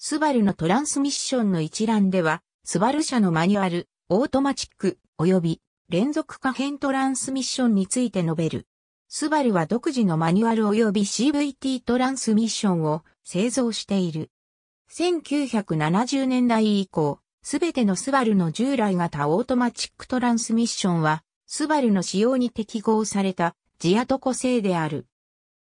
スバルのトランスミッションの一覧では、スバル社のマニュアル、オートマチック、及び連続可変トランスミッションについて述べる。スバルは独自のマニュアル及び CVT トランスミッションを製造している。1970年代以降、すべてのスバルの従来型オートマチックトランスミッションは、スバルの仕様に適合された、ジアトコ製である。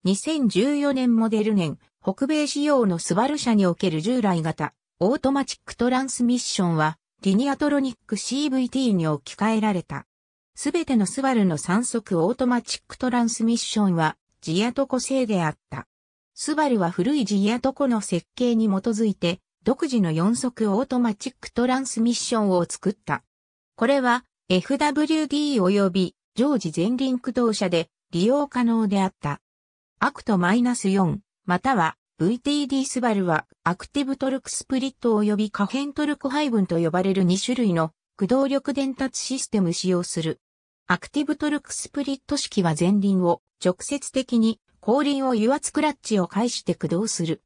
2014年モデル年、北米仕様のスバル車における従来型、オートマチックトランスミッションは、リニアトロニック CVT に置き換えられた。すべてのスバルの3速オートマチックトランスミッションは、ジアトコ製であった。スバルは古いジアトコの設計に基づいて、独自の4速オートマチックトランスミッションを作った。これは FWD 及び常時全輪駆動車で利用可能であった。アクト -4、または VTD スバルはアクティブトルクスプリット及び可変トルク配分と呼ばれる2種類の駆動力伝達システム使用する。アクティブトルクスプリット式は前輪を直接的に後輪を油圧クラッチを介して駆動する。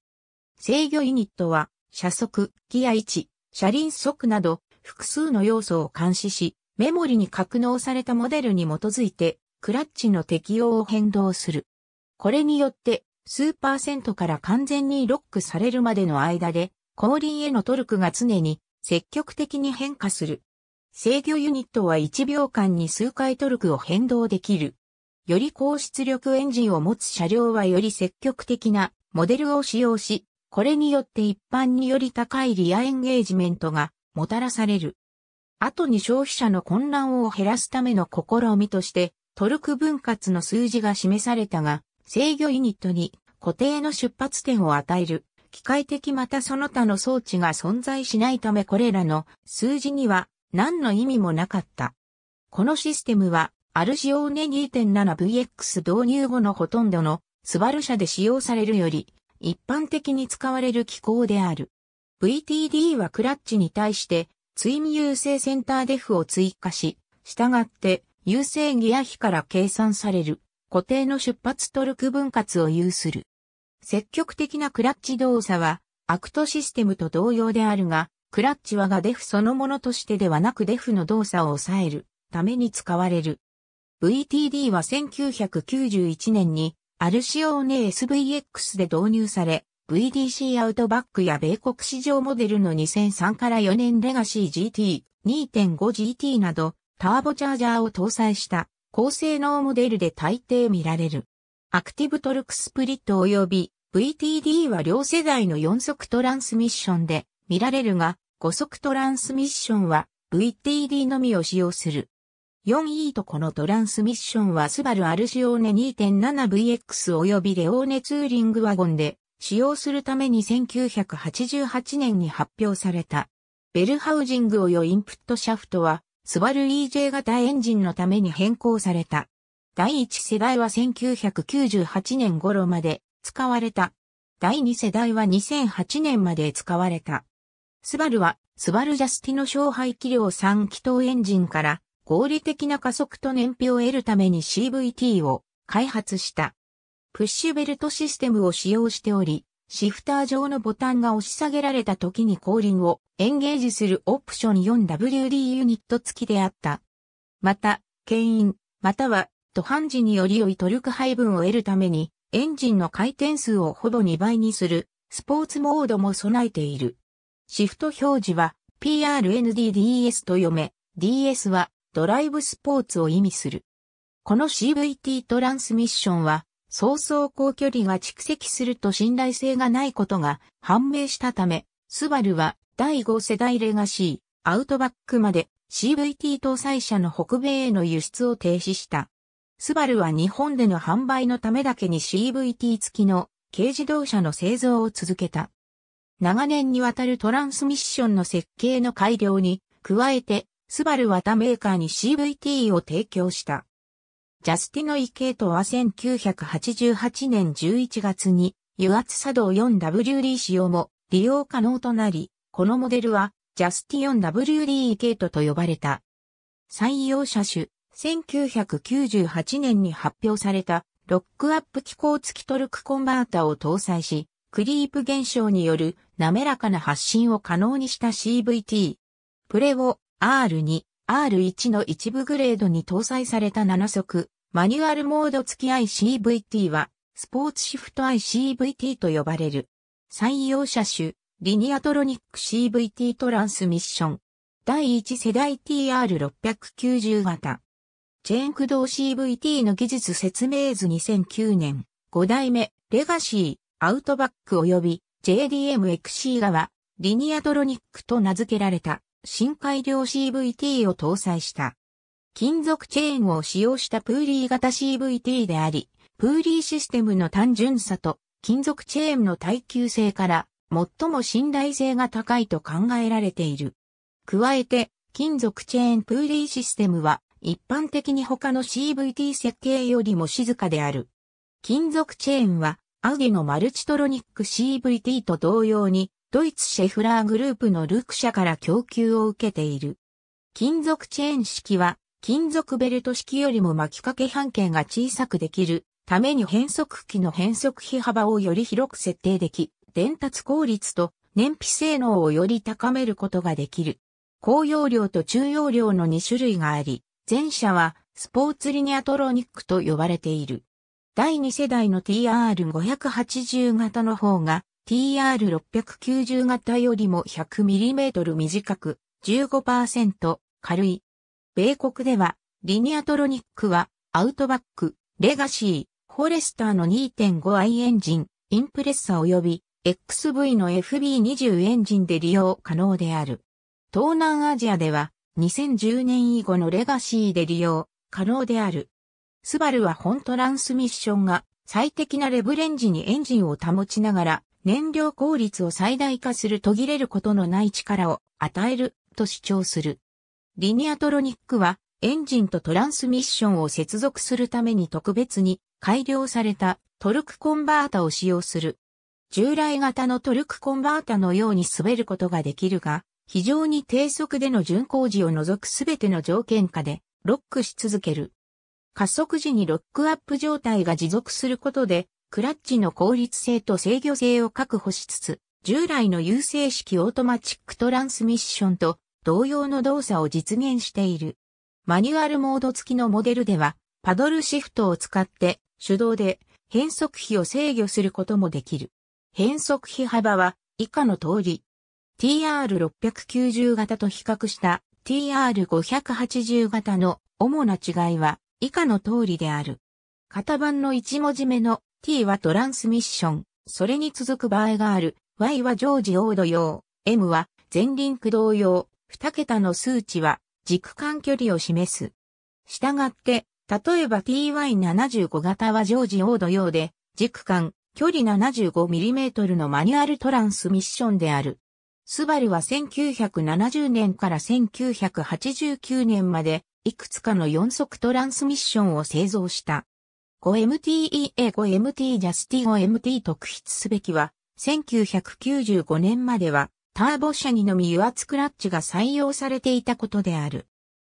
制御ユニットは車速、ギア位置、車輪速など複数の要素を監視し、メモリに格納されたモデルに基づいてクラッチの適用を変動する。これによって数パーセントから完全にロックされるまでの間で後輪へのトルクが常に積極的に変化する。制御ユニットは1秒間に数回トルクを変動できる。より高出力エンジンを持つ車両はより積極的なモデルを使用し、これによって一般により高いリアエンゲージメントがもたらされる。後に消費者の混乱を減らすための試みとして、トルク分割の数字が示されたが、制御ユニットに固定の出発点を与える。機械的またその他の装置が存在しないためこれらの数字には何の意味もなかった。このシステムはアルシオーネ 2.7VX 導入後のほとんどのスバル車で使用されるより一般的に使われる機構である。VTD はクラッチに対して追尾優勢センターデフを追加し、従って優勢ギア比から計算される。固定の出発トルク分割を有する。積極的なクラッチ動作は、アクトシステムと同様であるが、クラッチはがデフそのものとしてではなくデフの動作を抑えるために使われる。VTD は1991年にアルシオーネ SVX で導入され、VDC アウトバックや米国市場モデルの2003から4年レガシー GT、2.5GT などターボチャージャーを搭載した高性能モデルで大抵見られる。アクティブトルクスプリット及び VTD は両世代の4速トランスミッションで見られるが、5速トランスミッションは VTD のみを使用する。4E とこのトランスミッションはスバルアルシオーネ 2.7VX 及びレオーネツーリングワゴンで使用するために1988年に発表された。ベルハウジング及インプットシャフトはスバル EJ 型エンジンのために変更された。第1世代は1998年頃まで使われた。第2世代は2008年まで使われた。スバルは、スバルジャスティの小排気量3気筒エンジンから合理的な加速と燃費を得るために CVT を開発した。プッシュベルトシステムを使用しており、シフター上のボタンが押し下げられた時に後輪をエンゲージするオプション 4WD ユニット付きであった。また、牽引、または、途半時により良いトルク配分を得るために、エンジンの回転数をほぼ2倍にする、スポーツモードも備えている。シフト表示は、PRNDDS と読め、DS は、ドライブスポーツを意味する。この CVT トランスミッションは、早走行距離が蓄積すると信頼性がないことが判明したため、スバルは第5世代レガシー、アウトバックまで CVT 搭載車の北米への輸出を停止した。スバルは日本での販売のためだけに CVT 付きの軽自動車の製造を続けた。長年にわたるトランスミッションの設計の改良に加えて、スバルは他メーカーに CVT を提供した。ジャスティノ・イケイトは1988年11月に油圧作動 4WD 使用も利用可能となり、このモデルはジャスティ 4WD イケイトと呼ばれた。採用車種、1998年に発表されたロックアップ機構付きトルクコンバータを搭載し、クリープ現象による滑らかな発進を可能にした CVT。プレを R2、R1 の一部グレードに搭載された7速、マニュアルモード付き ICVT は、スポーツシフト ICVT と呼ばれる。採用車種、リニアトロニック CVT トランスミッション。第1世代 TR690 型。チェーン駆動 CVT の技術説明図2009年、5代目、レガシー、アウトバック及び JDM XC 側、リニアトロニックと名付けられた。新改良 CVT を搭載した。金属チェーンを使用したプーリー型 CVT であり、プーリーシステムの単純さと金属チェーンの耐久性から最も信頼性が高いと考えられている。加えて、金属チェーンプーリーシステムは一般的に他の CVT 設計よりも静かである。金属チェーンはアウディのマルチトロニック CVT と同様にドイツシェフラーグループのルク社から供給を受けている。金属チェーン式は、金属ベルト式よりも巻きかけ半径が小さくできるために変速機の変速比幅をより広く設定でき、伝達効率と燃費性能をより高めることができる。高容量と中容量の2種類があり、前者はスポーツリニアトロニックと呼ばれている。第2世代の TR580 型の方が TR690 型よりも 100mm 短く15%軽い。米国ではリニアトロニックはアウトバック、レガシー、フォレスターの 2.5i エンジン、インプレッサ及び XV の FB20 エンジンで利用可能である。東南アジアでは2010年以後のレガシーで利用可能である。スバルは本トランスミッションが最適なレブレンジにエンジンを保ちながら燃料効率を最大化する途切れることのない力を与えると主張する。リニアトロニックはエンジンとトランスミッションを接続するために特別に改良されたトルクコンバータを使用する。従来型のトルクコンバータのように滑ることができるが、非常に低速での巡航時を除くすべての条件下でロックし続ける。加速時にロックアップ状態が持続することでクラッチの効率性と制御性を確保しつつ、従来の優勢式オートマチックトランスミッションと同様の動作を実現している。マニュアルモード付きのモデルでは、パドルシフトを使って手動で変速比を制御することもできる。変速比幅は以下の通り、TR690 型と比較した TR580 型の主な違いは以下の通りである。型番の1文字目の t はトランスミッション、それに続く場合がある、y は常時オード用、m は前輪駆動用、2桁の数値は軸間距離を示す。したがって、例えば TY75 型は常時オード用で、軸間、距離 75mm のマニュアルトランスミッションである。スバルは1970年から1989年まで、いくつかの4速トランスミッションを製造した。5MTEA5MT ジャスティ 5MT 特筆すべきは、1995年まではターボ車にのみ油圧クラッチが採用されていたことである。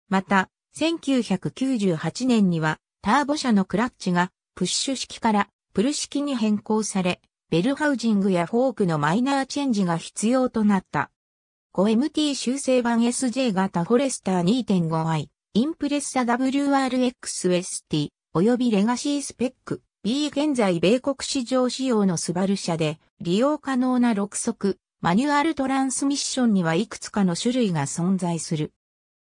また、1998年にはターボ車のクラッチがプッシュ式からプル式に変更され、ベルハウジングやフォークのマイナーチェンジが必要となった。5MT 修正版 SJ 型フォレスター 2.5i、インプレッサ WRX ウエスティ、及びレガシースペック B 現在米国市場仕様のスバル車で利用可能な6速マニュアルトランスミッションにはいくつかの種類が存在する。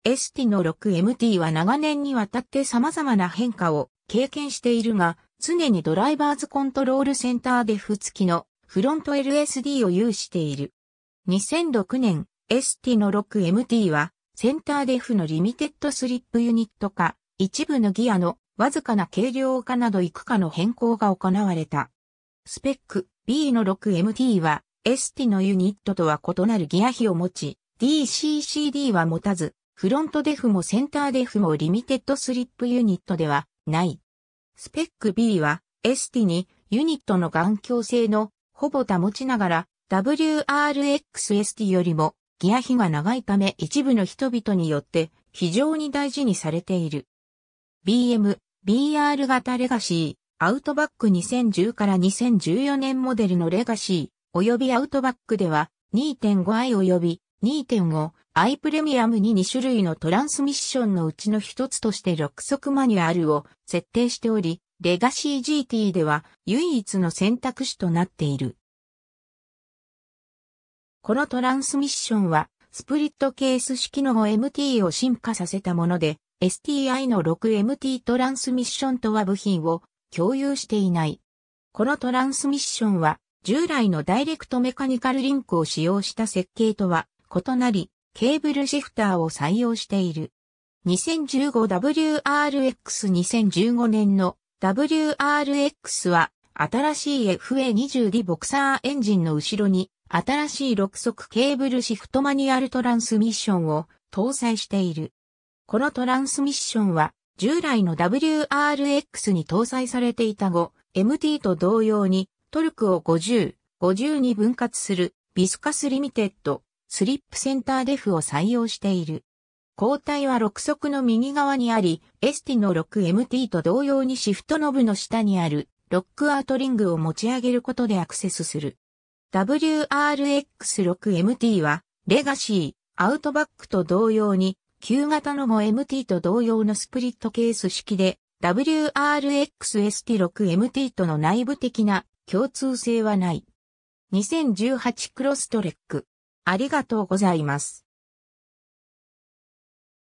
エスティの 6MT は長年にわたって様々な変化を経験しているが、常にドライバーズコントロールセンターデフ付きのフロント LSD を有している。2006年、エスティの 6MT はセンターデフのリミテッドスリップユニット化、一部のギアのわずかな軽量化など幾くかの変更が行われた。スペック B の 6MT は ST のユニットとは異なるギア比を持ち、DCCD は持たず、フロントデフもセンターデフもリミテッドスリップユニットではない。スペック B は ST にユニットの眼鏡性のほぼ保ちながら WRXST よりもギア比が長いため一部の人々によって非常に大事にされている。BM BR 型レガシー、アウトバック2010から2014年モデルのレガシー、及びアウトバックでは 2.5i 及び 2.5i プレミアムに2種類のトランスミッションのうちの一つとして6速マニュアルを設定しており、レガシー GT では唯一の選択肢となっている。このトランスミッションはスプリットケース式の MT を進化させたもので、STI の 6MT トランスミッションとは部品を共有していない。このトランスミッションは従来のダイレクトメカニカルリンクを使用した設計とは異なり、ケーブルシフターを採用している。2015WRX2015 年の WRX は新しい FA20D ボクサーエンジンの後ろに新しい6速ケーブルシフトマニュアルトランスミッションを搭載している。このトランスミッションは、従来の WRX に搭載されていた後、MT と同様に、トルクを50、50に分割する、ビスカスリミテッド、スリップセンターデフを採用している。交代は6速の右側にあり、エスティの 6MT と同様にシフトノブの下にある、ロックアートリングを持ち上げることでアクセスする。WRX6MT は、レガシー、アウトバックと同様に、旧型のも MT と同様のスプリットケース式で、WRX-ST6MT との内部的な共通性はない。2018クロストレック。ありがとうございます。